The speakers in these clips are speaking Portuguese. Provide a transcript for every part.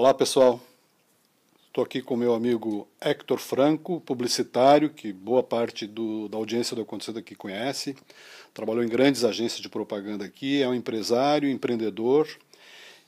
Olá pessoal, estou aqui com meu amigo Hector Franco, publicitário, que boa parte do, da audiência do Acontecendo aqui conhece, trabalhou em grandes agências de propaganda aqui, é um empresário, empreendedor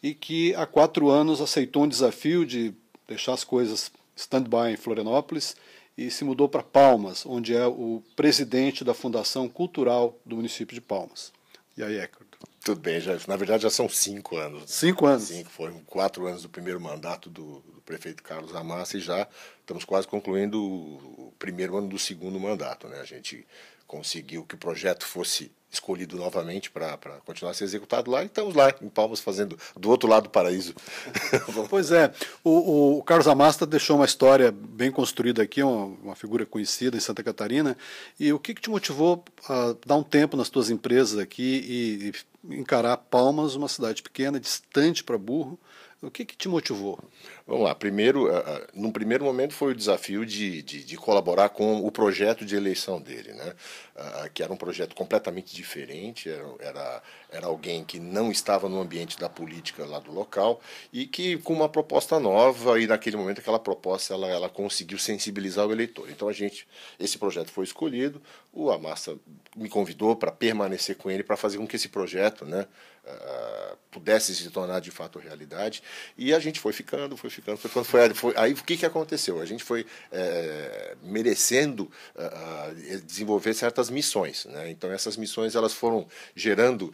e que há quatro anos aceitou um desafio de deixar as coisas stand-by em Florianópolis e se mudou para Palmas, onde é o presidente da Fundação Cultural do município de Palmas. E aí, Hector? Tudo bem, já, na verdade já são cinco anos. Né? Cinco anos? Cinco, foram quatro anos do primeiro mandato do, do prefeito Carlos Amassa e já estamos quase concluindo o primeiro ano do segundo mandato. Né? A gente conseguiu que o projeto fosse escolhido novamente para continuar a ser executado lá e estamos lá em Palmas fazendo do outro lado do paraíso. pois é, o, o Carlos Amasta deixou uma história bem construída aqui, uma, uma figura conhecida em Santa Catarina. E o que, que te motivou a dar um tempo nas tuas empresas aqui e, e encarar Palmas, uma cidade pequena, distante para burro. O que, que te motivou? Vamos lá, primeiro, uh, num primeiro momento foi o desafio de, de, de, colaborar com o projeto de eleição dele, né? Uh, que era um projeto completamente diferente, era, era, era alguém que não estava no ambiente da política lá do local e que com uma proposta nova e naquele momento aquela proposta ela, ela conseguiu sensibilizar o eleitor. Então a gente, esse projeto foi escolhido, o Amassa me convidou para permanecer com ele para fazer com que esse projeto, né, uh, pudesse se tornar de fato realidade e a gente foi ficando, foi chicano foi quando foi, foi aí o que que aconteceu a gente foi é, merecendo eh, eh, desenvolver certas missões né? então essas missões elas foram gerando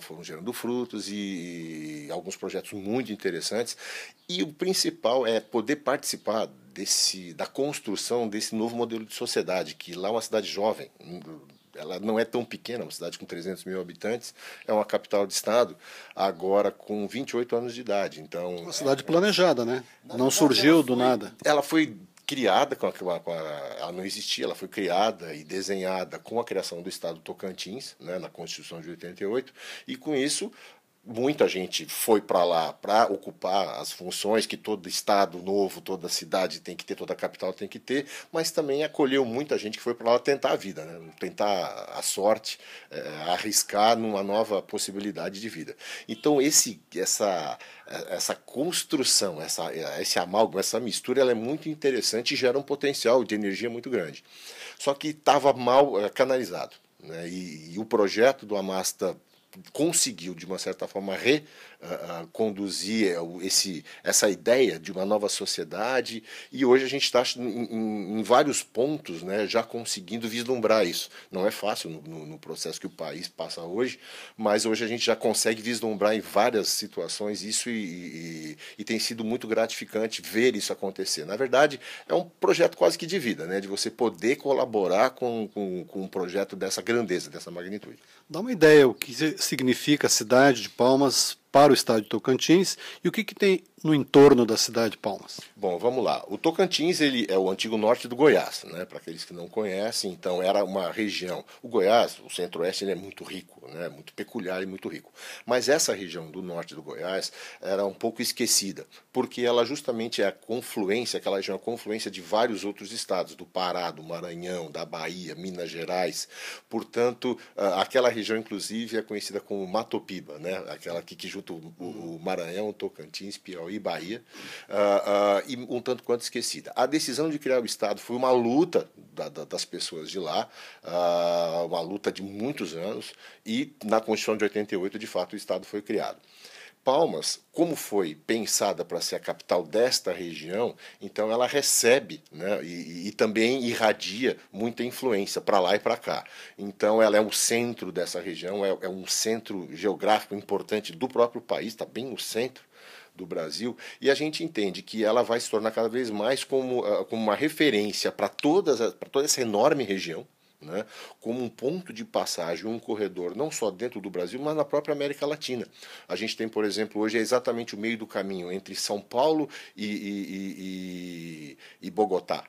foram gerando frutos e, e alguns projetos muito interessantes e o principal é poder participar desse da construção desse novo modelo de sociedade que lá é uma cidade jovem ela não é tão pequena, é uma cidade com 300 mil habitantes, é uma capital de estado, agora com 28 anos de idade. Então, uma cidade planejada, né? Não, surgiu foi, do nada. Ela foi criada com a, com a, ela não existia, ela foi criada e desenhada com a criação do estado Tocantins, né, na Constituição de 88, e com isso muita gente foi para lá para ocupar as funções que todo estado novo, toda cidade tem que ter, toda capital tem que ter, mas também acolheu muita gente que foi para lá tentar a vida, né? tentar a sorte, é, arriscar numa nova possibilidade de vida. Então esse, essa, essa construção, essa, esse amálgama, essa mistura, ela é muito interessante e gera um potencial de energia muito grande. Só que estava mal eh, canalizado. Né? E, e o projeto do Amasta conseguiu, de uma certa forma, re uh, conduzir é, esse, essa ideia de uma nova sociedade, e hoje a gente está em, em, em, vários pontos né, já conseguindo vislumbrar isso. Não é fácil no, no, no, processo que o país passa hoje, mas hoje a gente já consegue vislumbrar em várias situações isso e, e, e tem sido muito gratificante ver isso acontecer. Na verdade, é um projeto quase que de vida, né, de você poder colaborar com, com, com um projeto dessa grandeza, dessa magnitude. Dá uma ideia o que significa a cidade de Palmas para o estado de Tocantins e o que, que tem no entorno da cidade de Palmas? Bom, vamos lá. O Tocantins ele é o antigo norte do Goiás, né? Para aqueles que não conhecem, então era uma região. O Goiás, o Centro-Oeste, ele é muito rico, né? Muito peculiar e muito rico. Mas essa região do norte do Goiás era um pouco esquecida, porque ela justamente é a confluência, aquela região é a confluência de vários outros estados, do Pará, do Maranhão, da Bahia, Minas Gerais. Portanto, aquela região inclusive é conhecida como Matopiba, né? Aquela que junta o, o Maranhão, Tocantins, Piauí e Bahia, uh, uh, e um tanto quanto esquecida. A decisão de criar o Estado foi uma luta da, da, das pessoas de lá, uh, uma luta de muitos anos, e na Constituição de 88, de fato, o Estado foi criado. Palmas, como foi pensada para ser a capital desta região, então ela recebe né, e, e também irradia muita influência para lá e para cá. Então ela é o centro dessa região, é, é um centro geográfico importante do próprio país, está bem no centro do Brasil, e a gente entende que ela vai se tornar cada vez mais como, ah, como uma referência para toda essa enorme região, né, como um ponto de passagem, um corredor, não só dentro do Brasil, mas na própria América Latina. A gente tem, por exemplo, hoje é exatamente o meio do caminho entre São Paulo e, e, e, e Bogotá.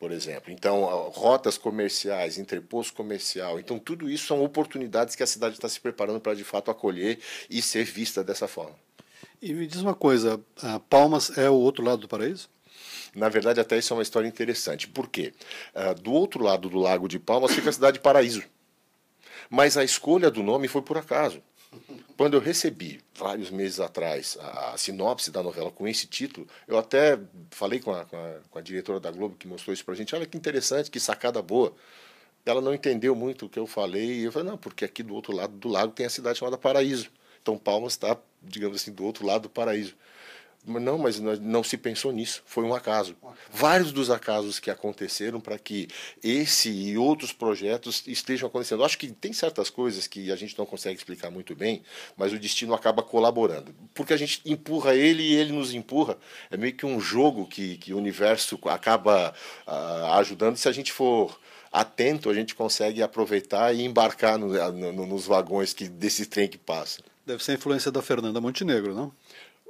Por exemplo, então ah, rotas comerciais, entreposto comercial, então tudo isso são oportunidades que a cidade está se preparando para de fato acolher e ser vista dessa forma. E me diz uma coisa, Palmas é o outro lado do paraíso? Na verdade, até isso é uma história interessante. Por quê? Uh, do outro lado do Lago de Palmas fica a cidade de Paraíso. Mas a escolha do nome foi por acaso. Quando eu recebi, vários meses atrás, a, sinopse da novela com esse título, eu até falei com a, com a, com a diretora da Globo que mostrou isso a gente. Olha que interessante, que sacada boa. Ela não entendeu muito o que eu falei. E eu falei, não, porque aqui do outro lado do lago tem a cidade chamada Paraíso. São Palmas está, digamos assim, do outro lado do paraíso. Não, mas não se pensou nisso, foi um acaso. Vários dos acasos que aconteceram para que esse e outros projetos estejam acontecendo. acho que tem certas coisas que a gente não consegue explicar muito bem, mas o destino acaba colaborando. Porque a gente empurra ele e ele nos empurra. É meio que um jogo que, que o universo acaba uh, ajudando se a gente for atento, a gente consegue aproveitar e embarcar no, no, nos vagões que desse trem que passa. Deve ser a influência da Fernanda Montenegro, não?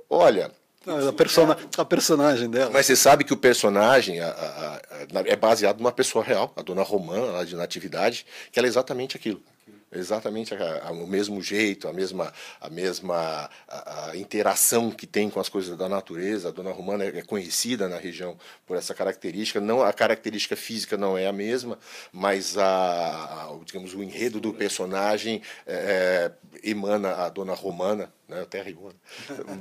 Olha. Ah, a, persona, a personagem dela. Mas você sabe que o personagem a, a, a, é baseado numa pessoa real, a dona Romana, lá de Natividade, que ela é exatamente aquilo exatamente a, a, o mesmo jeito, a mesma, a mesma a, interação que tem com as coisas da natureza. A dona Romana é, é conhecida na região por essa característica. Não a característica física não é a mesma, mas a, digamos o enredo do personagem é, é emana a dona Romana, né, até rimou,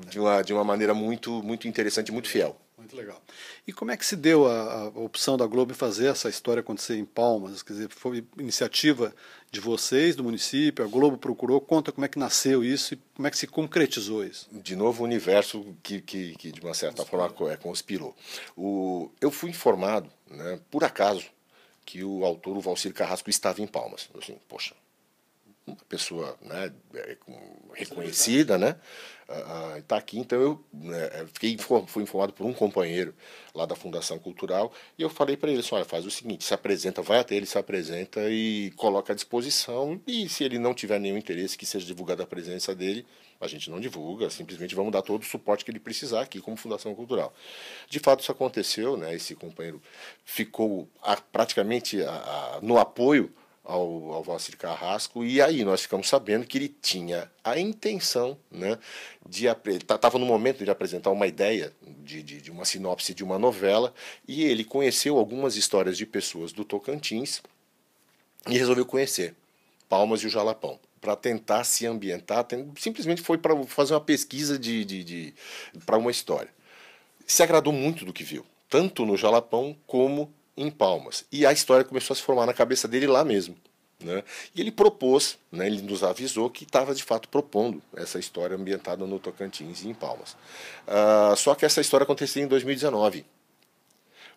de uma de uma maneira muito muito interessante, muito fiel muito legal. E como é que se deu a, a opção da Globo fazer essa história acontecer em Palmas? Quer dizer, foi iniciativa de vocês, do município, a Globo procurou, conta como é que nasceu isso e como é que se concretizou isso. De novo, o universo que, que, que de uma certa conspirou. forma, é, conspirou. O, eu fui informado, né, por acaso, que o autor, o Valcir Carrasco, estava em Palmas. Eu assim, poxa, uma pessoa né, é, reconhecida, né? Está aqui, então eu né, é, fiquei fui informado por um companheiro lá da Fundação Cultural e eu falei para ele: assim, olha, faz o seguinte, se apresenta, vai até ele, se apresenta e coloca à disposição. E se ele não tiver nenhum interesse que seja divulgada a presença dele, a gente não divulga, simplesmente vamos dar todo o suporte que ele precisar aqui como Fundação Cultural. De fato, isso aconteceu, né? Esse companheiro ficou a, praticamente a, a, no apoio ao, ao Valcir Carrasco, e aí nós ficamos sabendo que ele tinha a intenção né, de. Estava tá, no momento de apresentar uma ideia de, de, de uma sinopse de uma novela, e ele conheceu algumas histórias de pessoas do Tocantins e resolveu conhecer Palmas e o Jalapão para tentar se ambientar, simplesmente foi para fazer uma pesquisa de, de, de para uma história. Se agradou muito do que viu, tanto no Jalapão como em Palmas. E a história começou a se formar na cabeça dele lá mesmo. Né? E ele propôs, né, ele nos avisou que estava de fato propondo essa história ambientada no Tocantins e em Palmas. Uh, só que essa história aconteceu em 2019.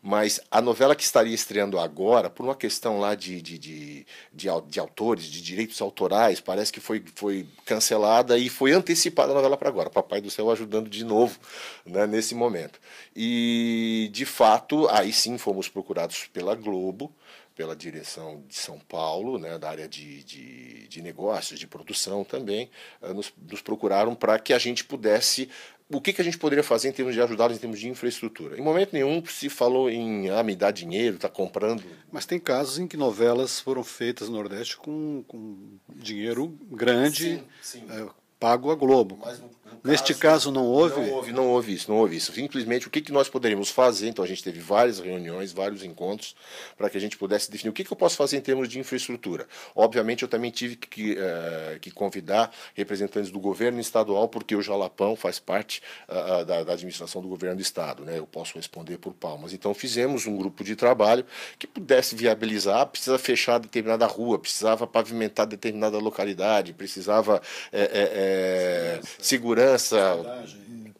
Mas a novela que estaria estreando agora, por uma questão lá de, de, de, de, de autores, de direitos autorais, parece que foi, foi cancelada e foi antecipada a novela para agora. Papai do Céu ajudando de novo né, nesse momento. E, de fato, aí sim fomos procurados pela Globo, pela direção de São Paulo, né, da área de, de, de negócios, de produção também, eh, nos, nos procuraram para que a gente pudesse o que, que a gente poderia fazer em termos de ajudá-los em termos de infraestrutura? Em momento nenhum se falou em ah, me dar dinheiro, está comprando. Mas tem casos em que novelas foram feitas no Nordeste com, com dinheiro grande, sim, sim. É, pago a Globo. Mas Neste caso, não houve? Não houve, não houve isso, não houve isso. Simplesmente, o que, que nós poderíamos fazer? Então, a gente teve várias reuniões, vários encontros, para que a gente pudesse definir o que, que eu posso fazer em termos de infraestrutura. Obviamente, eu também tive que, uh, que convidar representantes do governo estadual, porque o Jalapão faz parte uh, da, da, administração do governo do estado. Né? Eu posso responder por palmas. Então, fizemos um grupo de trabalho que pudesse viabilizar, precisa fechar determinada rua, precisava pavimentar determinada localidade, precisava é, é, é, segurança segurança,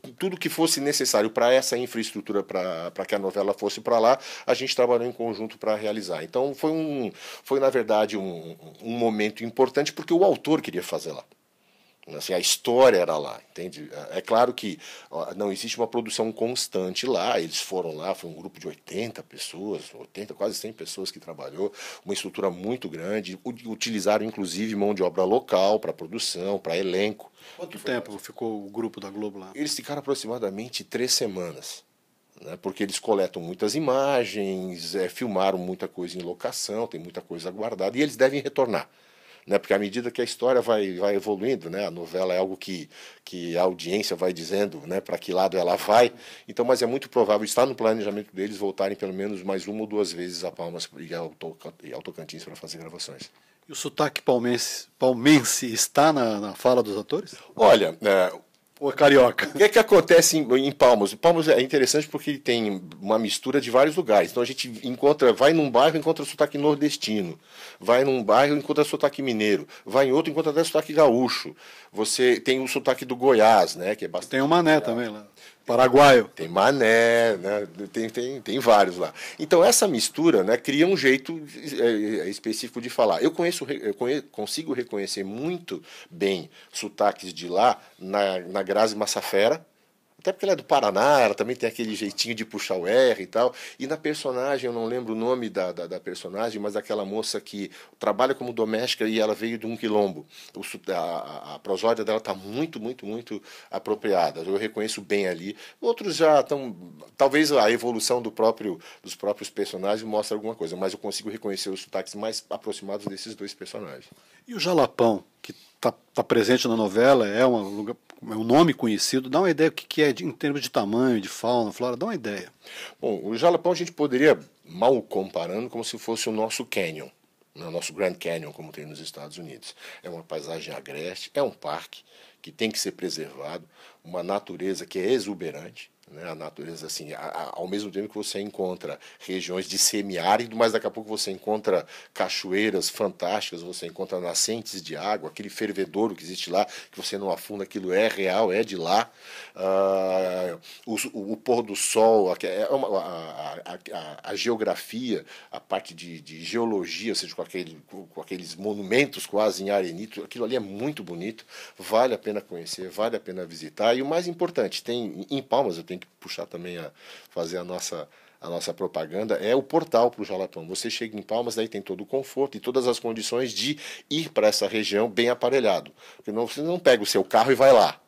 é tudo que fosse necessário para essa infraestrutura, para que a novela fosse para lá, a gente trabalhou em conjunto para realizar. Então foi, um, foi na verdade, um, um momento importante, porque o autor queria fazer lá. Assim, a história era lá, entende? É, é claro que não existe uma produção constante lá. Eles foram lá, foi um grupo de 80 pessoas, 80, quase 100 pessoas que trabalhou, uma estrutura muito grande. Utilizaram, inclusive, mão de obra local para produção, para elenco. Quanto tempo ficou o grupo da Globo lá? Eles ficaram aproximadamente três semanas né? porque eles coletam muitas imagens, é, filmaram muita coisa em locação, tem muita coisa guardada, e eles devem retornar né? Porque à medida que a história vai, vai evoluindo, né? A novela é algo que, que a audiência vai dizendo, né? Para que lado ela vai. Então, mas é muito provável estar no planejamento deles voltarem pelo menos mais uma ou duas vezes a Palmas e ao, e ao Tocantins para fazer gravações. E o sotaque palmense, palmense está na, na fala dos atores? Olha, é, Pô, carioca. O que é que acontece em, em Palmas? Palmas é interessante porque ele tem uma mistura de vários lugares. Então a gente encontra, vai num bairro, encontra sotaque nordestino. Vai num bairro, encontra sotaque mineiro. Vai em outro, encontra até sotaque gaúcho. Você tem o sotaque do Goiás, né? Que é bastante. Tem o Mané legal. também lá paraguaio. Tem Mané, né? tem, tem, tem vários lá. Então, essa mistura né, cria um jeito é, é, específico de falar. Eu, conheço, eu conheço, consigo reconhecer muito bem sotaques de lá na, na Grazi Massafera, até porque ela é do Paraná, ela também tem aquele jeitinho de puxar o R e tal. E na personagem, eu não lembro o nome da, da, da personagem, mas aquela moça que trabalha como doméstica e ela veio de um quilombo. O, a, a prosódia dela está muito, muito, muito apropriada. Eu reconheço bem ali. Outros já estão. Talvez a evolução do próprio, dos próprios personagens mostre alguma coisa, mas eu consigo reconhecer os sotaques mais aproximados desses dois personagens. E o Jalapão? que está tá presente na novela, é, uma, é um nome conhecido, dá uma ideia do que, que é de, em termos de tamanho, de fauna, flora, dá uma ideia. Bom, o Jalapão a gente poderia, mal comparando, como se fosse o nosso canyon, né, o nosso Grand Canyon, como tem nos Estados Unidos. É uma paisagem agreste, é um parque que tem que ser preservado, uma natureza que é exuberante, né? A natureza, assim, a, a, ao mesmo tempo que você encontra regiões de semiárido, mas daqui a pouco você encontra cachoeiras fantásticas, você encontra nascentes de água, aquele fervedouro que existe lá, que você não afunda, aquilo é real, é de lá. Ah, o, o, o, pôr do sol, é a, a, a, geografia, a parte de, de geologia, ou seja, com, aquele, com aqueles monumentos quase em arenito, aquilo ali é muito bonito, vale a pena conhecer, vale a pena visitar. E o mais importante, tem em Palmas, eu tenho que puxar também a fazer a nossa a nossa propaganda é o portal para o Jalapão. Você chega em Palmas, daí tem todo o conforto e todas as condições de ir para essa região bem aparelhado. Porque não, você não pega o seu carro e vai lá.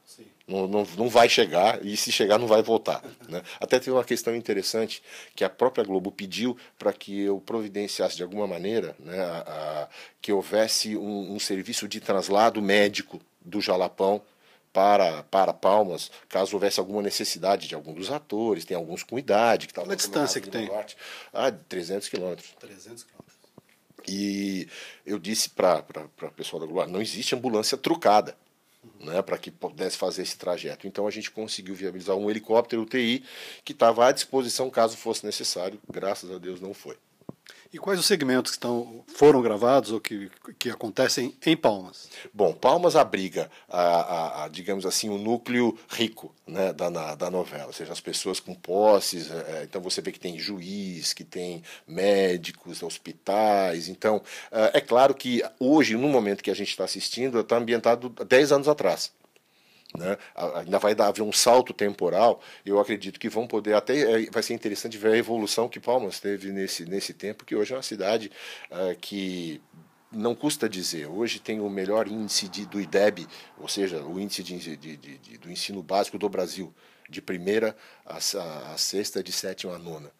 Não, não, não, vai chegar e se chegar não vai voltar. Né? Até teve uma questão interessante que a própria Globo pediu para que eu providenciasse de alguma maneira né, a, a, que houvesse um, um serviço de traslado médico do Jalapão para, para Palmas, caso houvesse alguma necessidade de algum dos atores, tem alguns com idade. Que Qual a distância que tem? Norte. Ah, 300 quilômetros. 300 quilômetros. E eu disse para o pessoal da Globo, ah, não existe ambulância trucada. Né, para que pudesse fazer esse trajeto. Então a gente conseguiu viabilizar um helicóptero UTI que estava à disposição caso fosse necessário. Graças a Deus não foi. E quais os segmentos que estão, foram gravados ou que, que acontecem em Palmas? Bom, Palmas abriga, a, a, a digamos assim, o um núcleo rico né, da, na, da novela, ou seja, as pessoas com posses. É, é então você vê que tem juiz, que tem médicos, hospitais. Então, é, é claro que hoje, no momento que a gente está assistindo, está ambientado 10 anos atrás. Né? ainda vai dar, haver um salto temporal, eu acredito que vão poder até, é, vai ser interessante ver a evolução que Palmas teve nesse, nesse tempo, que hoje é uma cidade uh, que não custa dizer, hoje tem o melhor índice de, do IDEB, ou seja, o índice de, de, de do ensino básico do Brasil, de primeira a, a, a sexta, de sétima a nona.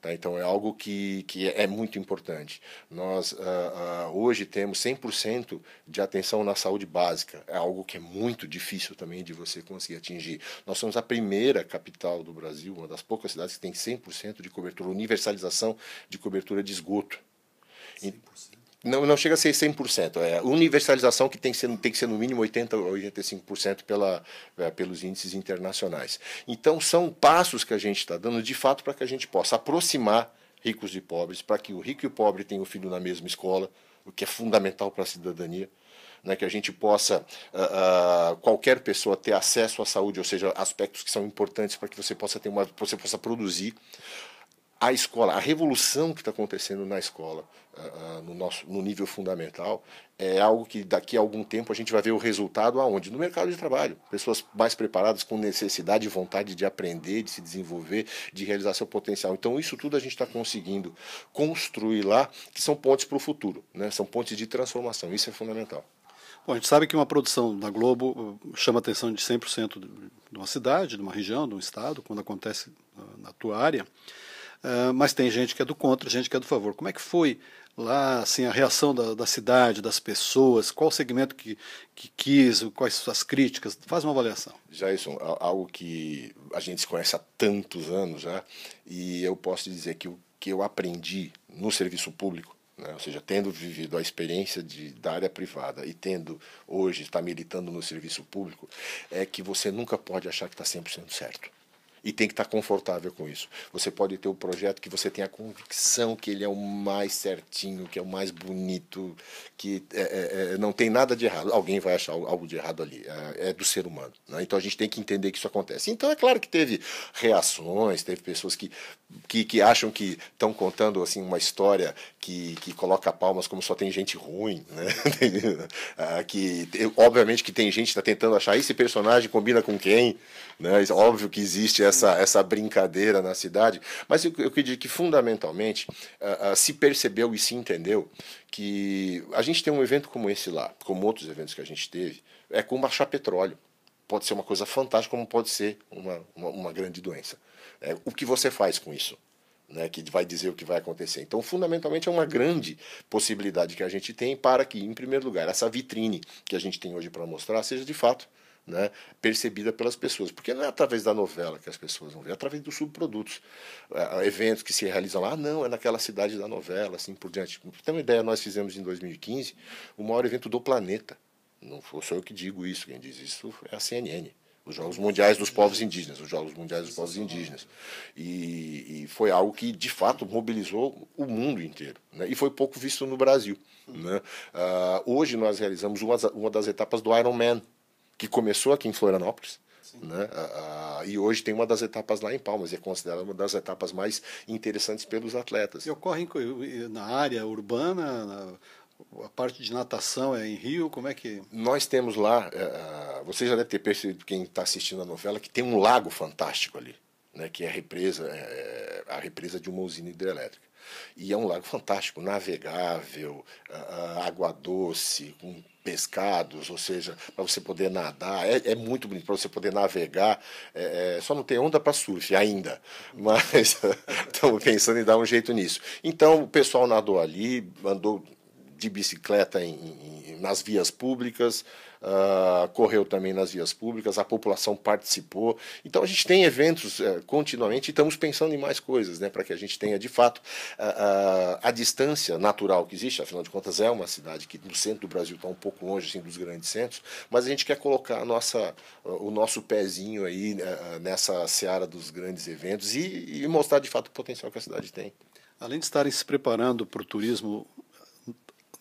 Tá? Então, é algo que, que é, é muito importante. Nós uh, uh, hoje temos 100% de atenção na saúde básica. É algo que é muito difícil também de você conseguir atingir. Nós somos a primeira capital do Brasil, uma das poucas cidades que tem 100% de cobertura, universalização de cobertura de esgoto. 100% não, não chega a ser 100%. É universalização que tem que ser, tem que ser no mínimo 80% ou 85% pela, é, pelos índices internacionais. Então, são passos que a gente está dando, de fato, para que a gente possa aproximar ricos e pobres, para que o rico e o pobre tenham o filho na mesma escola, o que é fundamental para a cidadania. Né, que a gente possa, uh, uh, qualquer pessoa ter acesso à saúde, ou seja, aspectos que são importantes para que você possa ter uma, você possa produzir a escola, a revolução que está acontecendo na escola, uh, uh, no, nosso, no nível fundamental, é algo que daqui a algum tempo a gente vai ver o resultado aonde? No mercado de trabalho. Pessoas mais preparadas, com necessidade e vontade de aprender, de se desenvolver, de realizar seu potencial. Então, isso tudo a gente está conseguindo construir lá, que são pontes para o futuro, né? são pontes de transformação. Isso é fundamental. Bom, a gente sabe que uma produção da Globo ah, chama a atenção de 100% de uma cidade, de uma região, de um estado, quando acontece na tua área. Ah, mas tem gente que é do contra, gente que é do favor. Como é que foi lá assim, a reação da, da cidade, das pessoas? Qual o segmento que, que quis? Quais suas críticas? Faz uma avaliação. isso, algo que a gente se conhece há tantos anos já, e eu posso dizer que o que eu aprendi no serviço público né? ou seja, tendo vivido a experiência de, da área privada e tendo hoje, está militando no serviço público, é que você nunca pode achar que está 100% certo e tem que estar confortável com isso. Você pode ter o um projeto que você tem a convicção que ele é o mais certinho, que é o mais bonito, que é, é, é não tem nada de errado. Alguém vai achar algo de errado ali. É, é do ser humano. Né? Então a gente tem que entender que isso acontece. Então é claro que teve reações, teve pessoas que, que, que acham que estão contando assim uma história que, que coloca palmas como só tem gente ruim. Né? Ah, que, obviamente que tem gente que está tentando achar esse personagem combina com quem. Né? Óbvio que existe essa essa, essa brincadeira na cidade, mas eu, eu queria que fundamentalmente uh, uh, se percebeu e se entendeu que a gente tem um evento como esse lá, como outros eventos que a gente teve, é como baixar petróleo. Pode ser uma coisa fantástica, como pode ser uma, uma, uma grande doença. É, o que você faz com isso? Né, que vai dizer o que vai acontecer. Então, fundamentalmente, é uma grande possibilidade que a gente tem para que, em primeiro lugar, essa vitrine que a gente tem hoje para mostrar seja de fato né, percebida pelas pessoas. Porque não é através da novela que as pessoas vão ver, é através dos subprodutos, é, é eventos que se realizam lá. não, é naquela cidade da novela, assim por diante. Tem uma ideia, nós fizemos em 2015 o maior evento do planeta. Não sou eu que digo isso, quem diz isso é a CNN. Os Jogos Mundiais dos Povos Indígenas, os Jogos Mundiais dos Povos Indígenas. E, e foi algo que, de fato, mobilizou o mundo inteiro. Né? E foi pouco visto no Brasil. Né? Uh, hoje nós realizamos uma, uma das etapas do Iron Man, que começou aqui em Florianópolis. Né? e hoje tem uma das etapas lá em Palmas, e é considerada uma das etapas mais interessantes pelos atletas. E ocorre na área urbana, na a parte de natação é em Rio, como é que... Nós temos lá, uh, você já deve ter percebido, quem está assistindo a novela, que tem um lago fantástico ali, né, que é a represa, é, é a represa de uma usina hidrelétrica. E é um lago fantástico, navegável, ah, ah, água doce, com pescados, ou seja, para você poder nadar, é, é muito bonito, para você poder navegar, é, é, só não tem onda para surf ainda, mas estamos pensando em dar um jeito nisso. Então o pessoal nadou ali, mandou de bicicleta em, em, nas vias públicas, uh, correu também nas vias públicas, a população participou. Então a gente tem eventos uh, continuamente e estamos pensando em mais coisas, né, para que a gente tenha de fato uh, a distância natural que existe, afinal de contas é uma cidade que no centro do Brasil está um pouco longe assim, dos grandes centros, mas a gente quer colocar nossa, o nosso pezinho aí eh, eh, nessa seara dos grandes eventos e, e mostrar de fato o potencial que a cidade tem. Além de estarem se preparando para o turismo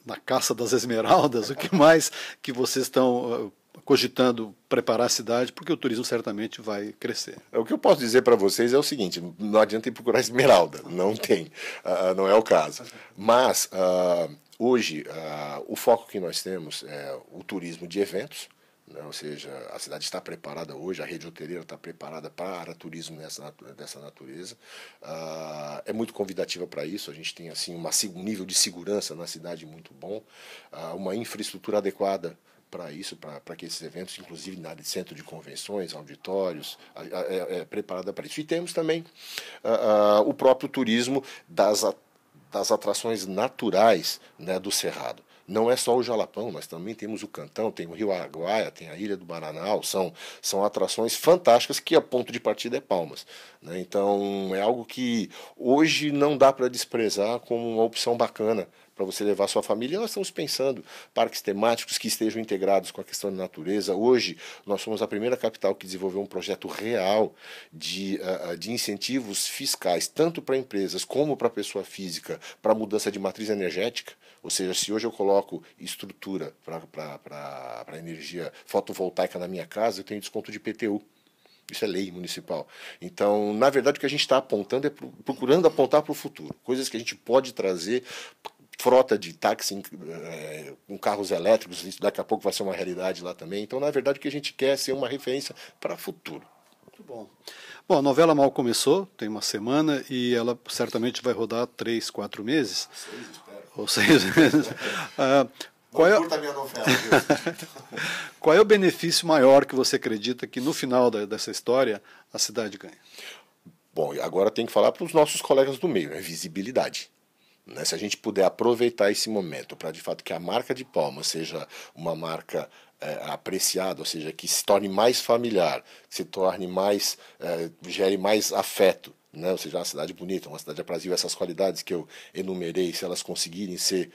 na caça das esmeraldas, o que mais que vocês estão eh, cogitando preparar a cidade, porque o turismo certamente vai crescer. É, o que eu posso dizer para vocês é o seguinte: não adianta ir procurar esmeralda, não tem, uh, não é o caso. Mas uh, hoje uh, o foco que nós temos é o turismo de eventos, né? Ou seja, a cidade está preparada hoje, a rede hoteleira está preparada para turismo nessa, dessa natureza. Ah, é muito convidativa para isso, a gente tem assim uma, um nível de segurança na cidade muito bom, ah, uma infraestrutura adequada para isso, para que esses eventos, inclusive na área de centro de convenções, auditórios, é, é preparada para isso. E temos também ah, o próprio turismo das, das atrações naturais né, do Cerrado. Não é só o Jalapão, nós também temos o Cantão, tem o Rio Araguaia, tem a Ilha do Bananal, são, são atrações fantásticas que a ponto de partida é Palmas. Né? Então é algo que hoje não dá para desprezar como uma opção bacana para você levar sua família. Nós estamos pensando parques temáticos que estejam integrados com a questão da natureza. Hoje, nós somos a primeira capital que desenvolveu um projeto real de, ah, ah, de incentivos fiscais, tanto para empresas como para pessoa física, para mudança de matriz energética. Ou seja, se hoje eu coloco estrutura para energia fotovoltaica na minha casa, eu tenho desconto de PTU. Isso é lei municipal. Então, na verdade, o que a gente está apontando é procurando apontar para o futuro, coisas que a gente pode trazer frota de táxi é, com carros elétricos, isso daqui a pouco vai ser uma realidade lá também. Então, na verdade, o que a gente quer é ser uma referência para o futuro. Muito bom. Bom, a novela mal começou, tem uma semana, e ela certamente vai rodar três, quatro meses. Seis, espero. Ou seis meses. ah, qual, é... Novela, qual é o benefício maior que você acredita que no final da, dessa história a cidade ganha? Bom, agora tem que falar para os nossos colegas do meio, né? Visibilidade. Né? Se a gente puder aproveitar esse momento para, de fato, que a marca de palma seja uma marca é, apreciada, ou seja, que se torne mais familiar, que se torne mais, é, gere mais afeto, né? ou seja, uma cidade bonita, uma cidade aprazível, essas qualidades que eu enumerei, se elas conseguirem ser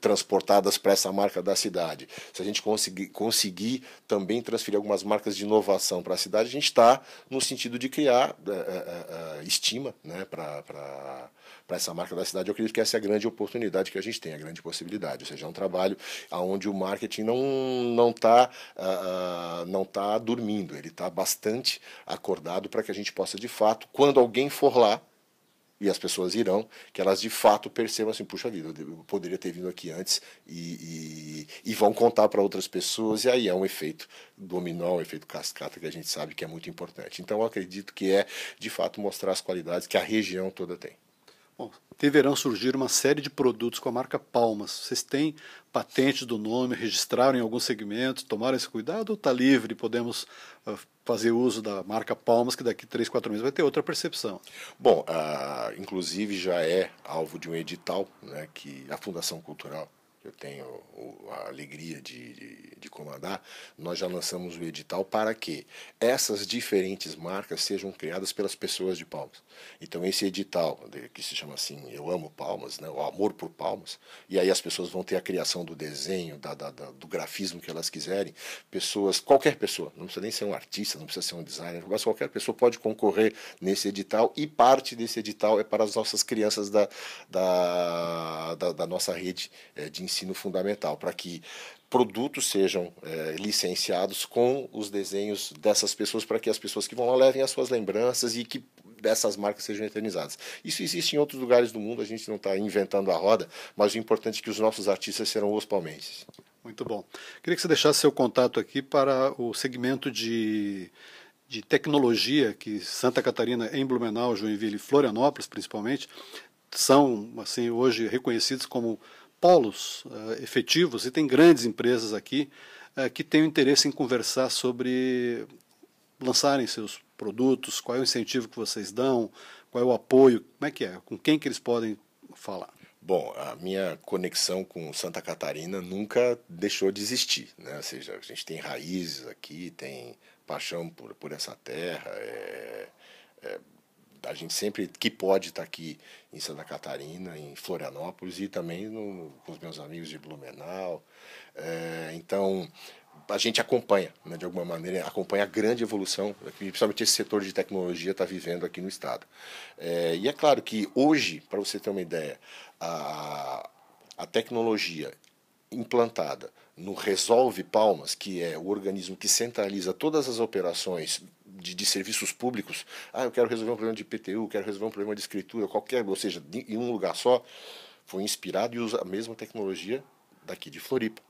transportadas para essa marca da cidade, se a gente conseguir, conseguir também transferir algumas marcas de inovação para a cidade, a gente está no sentido de criar é, é, é estima né, para essa marca da cidade, eu acredito que essa é a grande oportunidade que a gente tem, a grande possibilidade. Ou seja, é um trabalho onde o marketing não não está uh, ah, ah, não tá dormindo, ele está bastante acordado para que a gente possa, de fato, quando alguém for lá, e as pessoas irão, que elas de fato percebam assim, puxa vida, eu poderia ter vindo aqui antes e, e, e vão contar para outras pessoas, e aí é um efeito dominó, um efeito cascata que a gente sabe que é muito importante. Então eu acredito que é de fato mostrar as qualidades que a região toda tem. Bom, deverão surgir uma série de produtos com a marca Palmas. Vocês têm patente do nome, registraram em algum segmento, tomaram esse cuidado ou está livre? Podemos uh, fazer uso da marca Palmas, que daqui três, quatro meses vai ter outra percepção. Bom, uh, inclusive já é alvo de um edital né, que a Fundação Cultural eu tenho a alegria de, de, de, comandar, nós já lançamos o edital para que essas diferentes marcas sejam criadas pelas pessoas de Palmas. Então, esse edital, que se chama assim Eu Amo Palmas, né, o Amor por Palmas, e aí as pessoas vão ter a criação do desenho, da, da, da, do grafismo que elas quiserem. Pessoas, qualquer pessoa, não precisa nem ser um artista, não precisa ser um designer, mas qualquer pessoa pode concorrer nesse edital, e parte desse edital é para as nossas crianças da, da, da, da nossa rede eh, de ensino ensino fundamental, para que produtos sejam é, licenciados com os desenhos dessas pessoas, para que as pessoas que vão lá levem as suas lembranças e que dessas marcas sejam eternizadas. Isso existe em outros lugares do mundo, a gente não está inventando a roda, mas o importante é que os nossos artistas serão os palmenses. Muito bom. Queria que você deixasse seu contato aqui para o segmento de de tecnologia que Santa Catarina, em Blumenau, Joinville e Florianópolis, principalmente, são assim hoje reconhecidos como polos uh, efetivos, e tem grandes empresas aqui uh, que têm interesse em conversar sobre lançarem seus produtos, qual é o incentivo que vocês dão, qual é o apoio, como é que é, com quem que eles podem falar? Bom, a minha conexão com Santa Catarina nunca deixou de existir, né? Ou seja, a gente tem raízes aqui, tem paixão por, por essa terra, é, é a gente sempre que pode está aqui em Santa Catarina, em Florianópolis e também no, com os meus amigos de Blumenau. É, então, a gente acompanha, né, de alguma maneira, acompanha a grande evolução que principalmente esse setor de tecnologia está vivendo aqui no estado. É, e é claro que hoje, para você ter uma ideia, a, a tecnologia implantada no Resolve Palmas, que é o organismo que centraliza todas as operações de, de, serviços públicos. Ah, eu quero resolver um problema de IPTU, quero resolver um problema de escritura, qualquer, ou seja, em um lugar só, foi inspirado e usa a mesma tecnologia daqui de Floripa.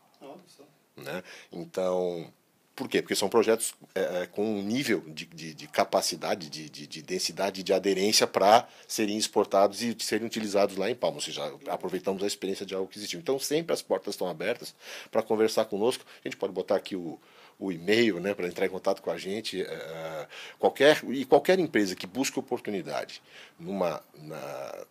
Né? Então, por quê? Porque são projetos é, é, com um nível de, de, de capacidade, de, de, densidade, de aderência para serem exportados e serem utilizados lá em Palma. Ou seja, aproveitamos a experiência de algo que existiu. Então, sempre as portas estão abertas para conversar conosco. A gente pode botar aqui o, o e-mail né, para entrar em contato com a gente. Uh, qualquer, e qualquer empresa que busque oportunidade numa. Na,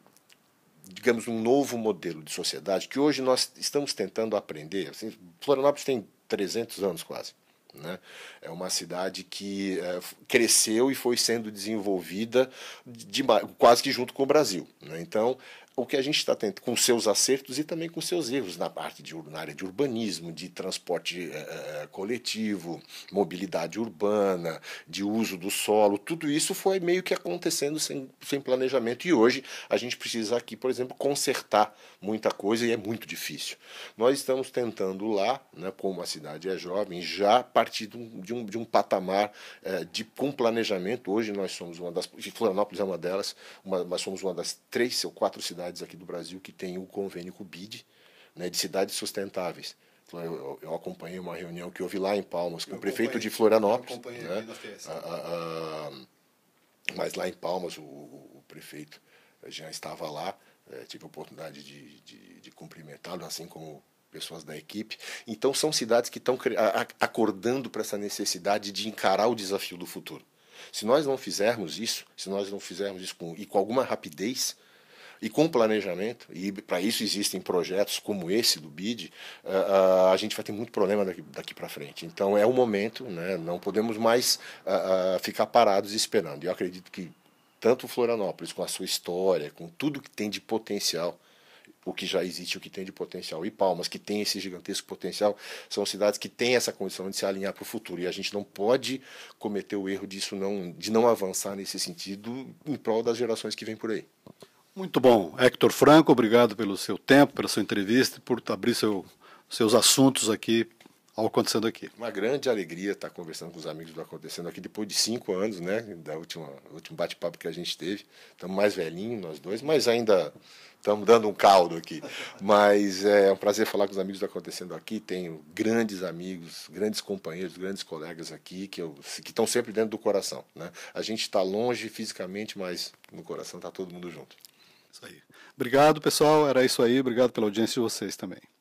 digamos, um novo modelo de sociedade que hoje nós estamos tentando aprender. Assim, Florianópolis tem 300 anos quase. Né? É uma cidade que é, cresceu e foi sendo desenvolvida de, de, quase que junto com o Brasil. Né? Então, o que a gente está tendo com seus acertos e também com seus erros na parte de na área de urbanismo, de transporte eh, eh, coletivo, mobilidade urbana, de uso do solo, tudo isso foi meio que acontecendo sem, sem planejamento e hoje a gente precisa aqui, por exemplo, consertar muita coisa e é muito difícil. Nós estamos tentando lá, né, como a cidade é jovem, já partir de um, de um, de um patamar eh, de com planejamento. Hoje nós somos uma das, Florianópolis é uma delas, uma, nós somos uma das três ou quatro cidades cidades aqui do Brasil que tem o convênio com o BID, né, de cidades sustentáveis. Então, eu, eu, acompanhei uma reunião que houve lá em Palmas com eu o prefeito de Florianópolis. Né, a, a, a, mas lá em Palmas o, o, prefeito já estava lá, é, tive a oportunidade de, de, de cumprimentá-lo, assim como pessoas da equipe. Então, são cidades que estão acordando para essa necessidade de encarar o desafio do futuro. Se nós não fizermos isso, se nós não fizermos isso com, e com alguma rapidez, e com planejamento, e para isso existem projetos como esse do BID, uh, uh, a gente vai ter muito problema daqui, daqui para frente. Então é o momento, né? não podemos mais uh, ficar parados esperando. Eu acredito que tanto Florianópolis, com a sua história, com tudo que tem de potencial, o que já existe, o que tem de potencial. E Palmas, que tem esse gigantesco potencial, são cidades que têm essa condição de se alinhar para o futuro. E a gente não pode cometer o erro disso, não, de não avançar nesse sentido em prol das gerações que vêm por aí. Muito bom. Hector Franco, obrigado pelo seu tempo, pela sua entrevista, por abrir seu, seus assuntos aqui ao Acontecendo Aqui. Uma grande alegria estar conversando com os amigos do Acontecendo Aqui depois de cinco anos, né? Da última último bate-papo que a gente teve. Estamos mais velhinhos, nós dois, mas ainda estamos dando um caldo aqui. Mas é, é um prazer falar com os amigos do Acontecendo Aqui. Tenho grandes amigos, grandes companheiros, grandes colegas aqui que, eu, que estão sempre dentro do coração, né? A gente está longe fisicamente, mas no coração está todo mundo junto. Isso aí. Obrigado, pessoal. Era isso aí. Obrigado pela audiência de vocês também.